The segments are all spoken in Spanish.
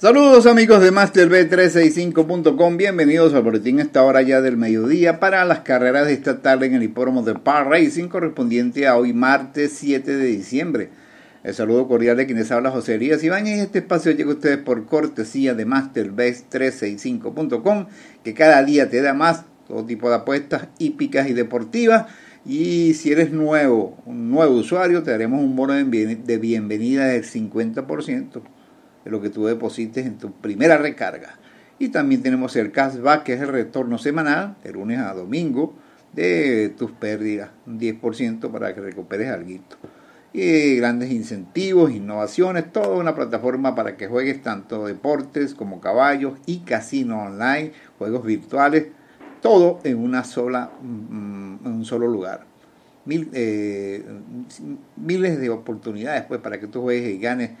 Saludos amigos de MasterB365.com, bienvenidos al boletín esta hora ya del mediodía para las carreras de esta tarde en el hipódromo de Par Racing correspondiente a hoy martes 7 de diciembre. El saludo cordial de quienes habla José Elías y Este espacio llega a ustedes por cortesía de masterb 365com que cada día te da más todo tipo de apuestas hípicas y deportivas. Y si eres nuevo, un nuevo usuario, te daremos un bono de bienvenida del 50% lo que tú deposites en tu primera recarga. Y también tenemos el cashback, que es el retorno semanal, de lunes a domingo, de tus pérdidas, un 10% para que recuperes algo. Y grandes incentivos, innovaciones, toda una plataforma para que juegues tanto deportes como caballos y casino online, juegos virtuales, todo en una sola, mm, un solo lugar. Eh, miles de oportunidades pues, para que tú juegues y ganes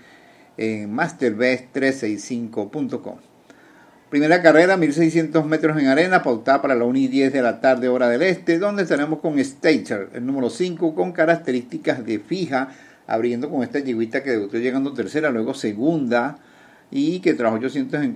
en masterbest365.com. Primera carrera, 1600 metros en arena, pautada para la 1 y 10 de la tarde, hora del este, donde estaremos con stager el número 5, con características de fija, abriendo con esta yeguita que debutó llegando tercera, luego segunda, y que trajo 800 en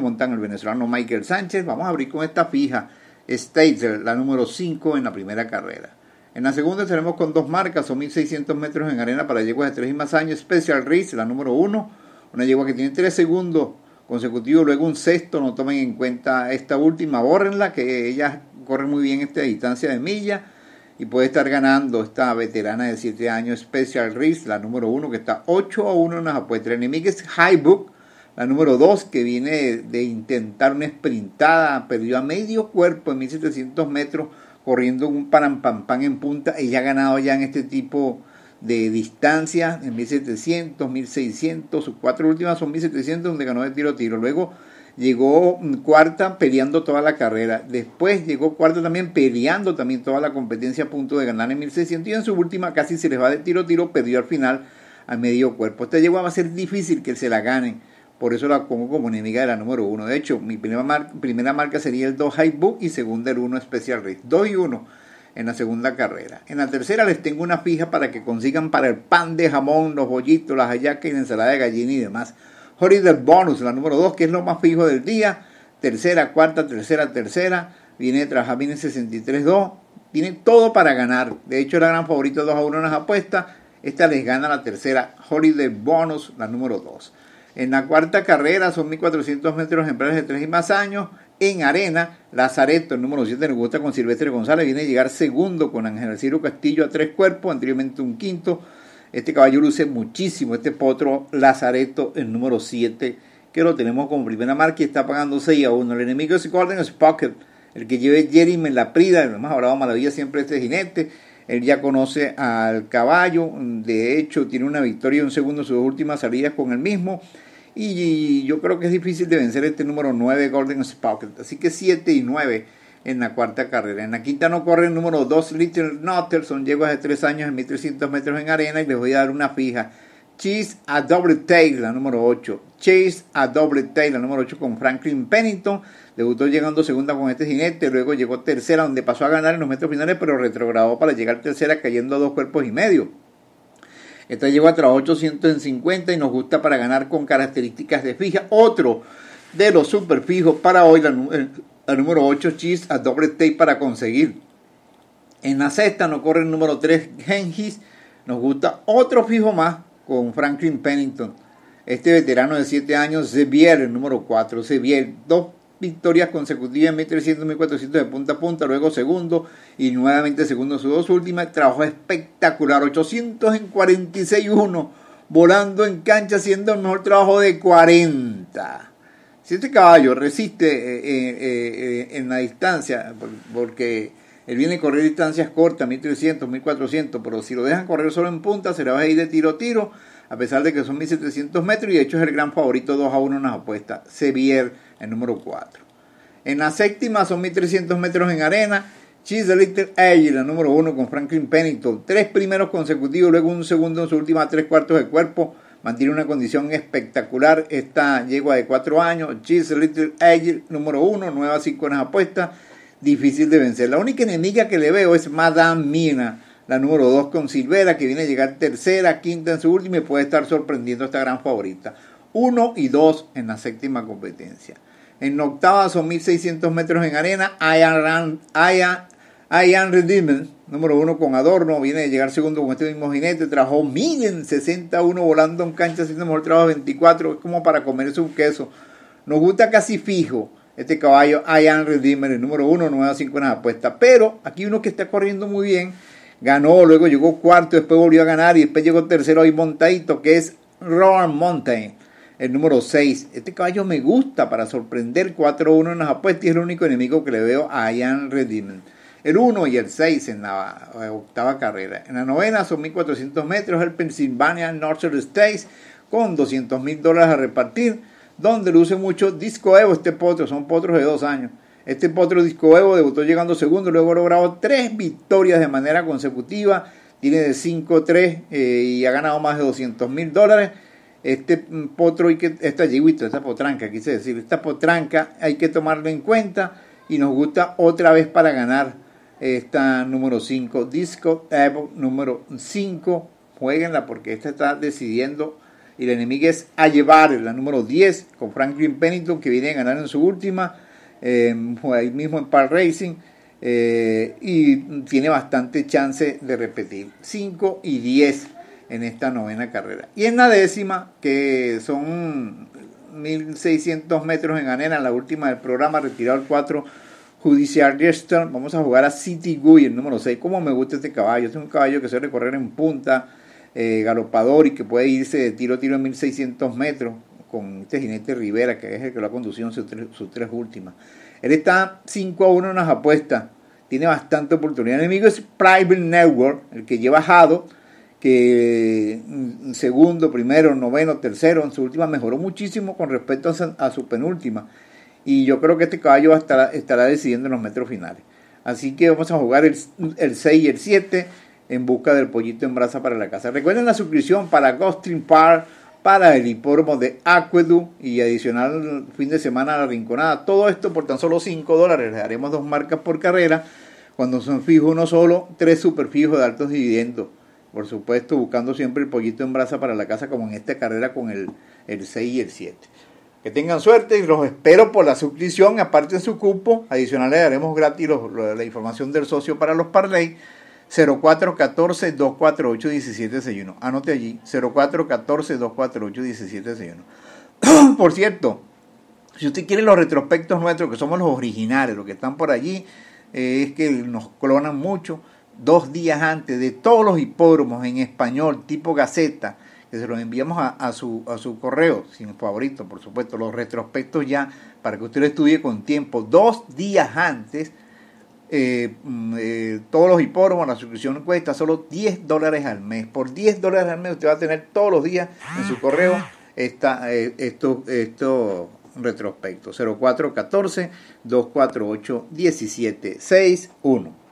montan el venezolano Michael Sánchez. Vamos a abrir con esta fija, Stager, la número 5 en la primera carrera. En la segunda estaremos con dos marcas, son 1600 metros en arena para yeguas de 3 y más años. Special Race, la número uno, una yegua que tiene tres segundos consecutivos, luego un sexto. No tomen en cuenta esta última, bórrenla, que ella corre muy bien esta distancia de milla y puede estar ganando esta veterana de 7 años, Special Race, la número uno, que está 8 a 1 en las apuestas. El enemigo es Highbook, la número 2, que viene de, intentar una sprintada, perdió a medio cuerpo en 1700 metros, corriendo un parampampán en punta. Ella ha ganado ya en este tipo de distancia, en 1700, 1600, sus cuatro últimas son 1700, donde ganó de tiro a tiro. Luego llegó mm, cuarta peleando toda la carrera. Después llegó cuarta también peleando también toda la competencia a punto de ganar en 1600 y en su última casi se les va de tiro a tiro, perdió al final a medio cuerpo. Esta llegó va a ser difícil que se la ganen. Por eso la pongo como enemiga de la número uno. De hecho, mi primera, primera marca sería el 2 High Book y segunda el 1 Special Race. 2 y 1 en la segunda carrera. En la tercera les tengo una fija para que consigan para el pan de jamón, los bollitos, las hallacas y la ensalada de gallina y demás. Horizon bonus, la número 2, que es lo más fijo del día. Tercera, cuarta, tercera, tercera. Viene de trabajar, 63-2. Tiene todo para ganar. De hecho, la gran favorita 2 a 1 en las apuestas. Esta les gana la tercera. Holiday Bonus, la número 2. En la cuarta carrera son 1.400 metros ejemplares de tres y más años. En arena, Lazareto, el número 7 nos gusta con Silvestre González, viene a llegar segundo con Ángel Ciro Castillo a tres cuerpos, anteriormente un quinto. Este caballo luce muchísimo, este potro Lazareto, el número 7, que lo tenemos como primera marca y está pagando 6 a 1. El enemigo se Gordon es Pocket, el que lleve Jeremy la Prida, el más hablado maravilla siempre este jinete. Él ya conoce al caballo, de hecho tiene una victoria y un segundo en sus últimas salidas con el mismo. Y yo creo que es difícil de vencer este número 9 Golden Spawk. Así que 7 y 9 en la cuarta carrera. En la quinta no corre el número 2 Little Nutterson. Llegó hace 3 años en 1300 metros en arena y les voy a dar una fija. Chase a Double Tail, la número 8. Chase a Double Tail, la número 8 con Franklin Pennington. Debutó llegando segunda con este jinete, luego llegó tercera donde pasó a ganar en los metros finales, pero retrogradó para llegar tercera cayendo a dos cuerpos y medio. Esta llegó a 850 y nos gusta para ganar con características de fija. Otro de los superfijos para hoy, el número 8, Cheese a doble tape para conseguir. En la sexta nos corre el número 3, Genghis. Nos gusta otro fijo más con Franklin Pennington. Este veterano de 7 años, Sevier, el número 4, Sevier, 2 victorias consecutivas 1300 1400 de punta a punta, luego segundo y nuevamente segundo su sus dos últimas. Trabajo espectacular, 800 en 46-1, volando en cancha, haciendo el mejor trabajo de 40. Si este caballo resiste eh, eh, eh, en la distancia, porque él viene a correr distancias cortas, 1300, 1400, pero si lo dejan correr solo en punta, se le va a ir de tiro a tiro a pesar de que son 1700 metros y de hecho es el gran favorito 2 a 1 en las apuestas. Sevier, el número 4. En la séptima son 1300 metros en arena. She's a Little Agile, el número 1 con Franklin Pennington. Tres primeros consecutivos, luego un segundo en su última tres cuartos de cuerpo. Mantiene una condición espectacular esta yegua de cuatro años. She's a Little Agile número 1, nueva 5 en las apuestas. Difícil de vencer. La única enemiga que le veo es Madame Mina la número 2 con Silvera, que viene a llegar tercera, quinta en su última y puede estar sorprendiendo a esta gran favorita. 1 y 2 en la séptima competencia. En octava son 1600 metros en arena. Ian Redeemer, número 1 con Adorno, viene a llegar segundo con este mismo jinete. Trajo en 61 volando en cancha, haciendo mejor trabajo 24. Es como para comer un queso. Nos gusta casi fijo este caballo Ian Redeemer, el número 1, 9 a 5 en apuesta. Pero aquí uno que está corriendo muy bien ganó, luego llegó cuarto, después volvió a ganar y después llegó tercero ahí montadito, que es Roar Mountain, el número 6. Este caballo me gusta para sorprender 4-1 en las apuestas y es el único enemigo que le veo a Ian Redim. El 1 y el 6 en la eh, octava carrera. En la novena son 1400 metros el Pennsylvania Northern States con 200 mil dólares a repartir, donde luce mucho Disco Evo este potro, son potros de dos años. Este Potro disco Evo debutó llegando segundo, luego ha logrado tres victorias de manera consecutiva, tiene de 5-3 eh, y ha ganado más de 200 mil dólares. Este mm, potro, hay que, esta yiguito, esta potranca, quise decir, esta potranca hay que tomarla en cuenta y nos gusta otra vez para ganar esta número 5, Disco Evo. Eh, número 5. Jueguenla porque esta está decidiendo y la enemiga es a llevar la número 10 con Franklin Pennington que viene a ganar en su última eh, ahí mismo en Park Racing. Eh, y tiene bastante chance de repetir 5 y 10 en esta novena carrera. Y en la décima, que son 1600 metros en Anena, la última del programa, retirado el 4 Judicial Gestor, vamos a jugar a City Guy, el número 6. ¿Cómo me gusta este caballo? es un caballo que suele correr en punta, eh, galopador y que puede irse de tiro a tiro en 1600 metros con este jinete Rivera, que es el que lo ha conducido en sus tres, últimas. Él está 5 a 1 en las apuestas, tiene bastante oportunidad. El enemigo es Private Network, el que lleva Jado, que mm, segundo, primero, noveno, tercero, en su última mejoró muchísimo con respecto a su, penúltima. Y yo creo que este caballo estará, estará decidiendo en los metros finales. Así que vamos a jugar el, 6 y el 7 en busca del pollito en brasa para la casa. Recuerden la suscripción para Ghosting Park para el hipódromo de Acuedu y adicional fin de semana a la Rinconada. Todo esto por tan solo 5 dólares. Le daremos dos marcas por carrera. Cuando son fijos uno solo, tres superfijos de altos dividendos. Por supuesto, buscando siempre el pollito en brasa para la casa, como en esta carrera con el, 6 y el 7. Que tengan suerte y los espero por la suscripción. Aparte de su cupo, adicional le daremos gratis la información del socio para los parlay. 0414-248-1761. Anote allí, 0414-248-1761. por cierto, si usted quiere los retrospectos nuestros, que somos los originales, los que están por allí, eh, es que nos clonan mucho, dos días antes de todos los hipódromos en español, tipo Gaceta, que se los enviamos a, a, su, correo, sin favorito, por supuesto, los retrospectos ya, para que usted lo estudie con tiempo, dos días antes eh, mm, eh, todos los hipódromos, la suscripción cuesta solo 10 dólares al mes. Por 10 dólares al mes usted va a tener todos los días en su correo esta, eh, esto, esto retrospecto. 0414 248 1761.